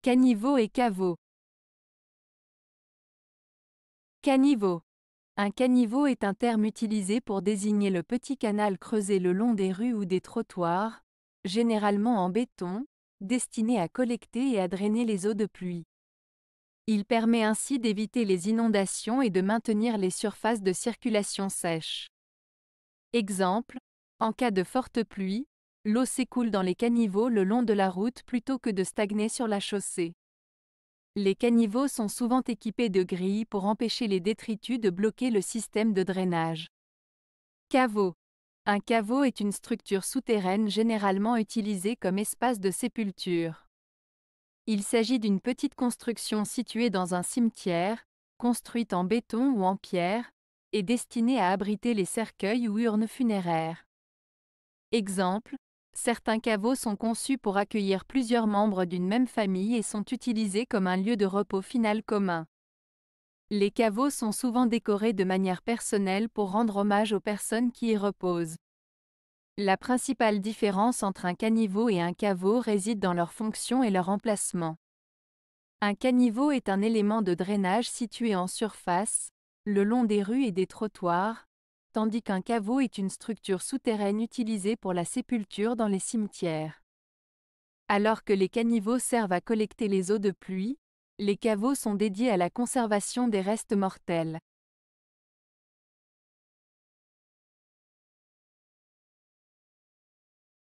Caniveau et caveau. Caniveau. Un caniveau est un terme utilisé pour désigner le petit canal creusé le long des rues ou des trottoirs, généralement en béton, destiné à collecter et à drainer les eaux de pluie. Il permet ainsi d'éviter les inondations et de maintenir les surfaces de circulation sèches. Exemple, en cas de forte pluie, L'eau s'écoule dans les caniveaux le long de la route plutôt que de stagner sur la chaussée. Les caniveaux sont souvent équipés de grilles pour empêcher les détritus de bloquer le système de drainage. Caveau. Un caveau est une structure souterraine généralement utilisée comme espace de sépulture. Il s'agit d'une petite construction située dans un cimetière, construite en béton ou en pierre, et destinée à abriter les cercueils ou urnes funéraires. Exemple, Certains caveaux sont conçus pour accueillir plusieurs membres d'une même famille et sont utilisés comme un lieu de repos final commun. Les caveaux sont souvent décorés de manière personnelle pour rendre hommage aux personnes qui y reposent. La principale différence entre un caniveau et un caveau réside dans leur fonction et leur emplacement. Un caniveau est un élément de drainage situé en surface, le long des rues et des trottoirs, tandis qu'un caveau est une structure souterraine utilisée pour la sépulture dans les cimetières. Alors que les caniveaux servent à collecter les eaux de pluie, les caveaux sont dédiés à la conservation des restes mortels.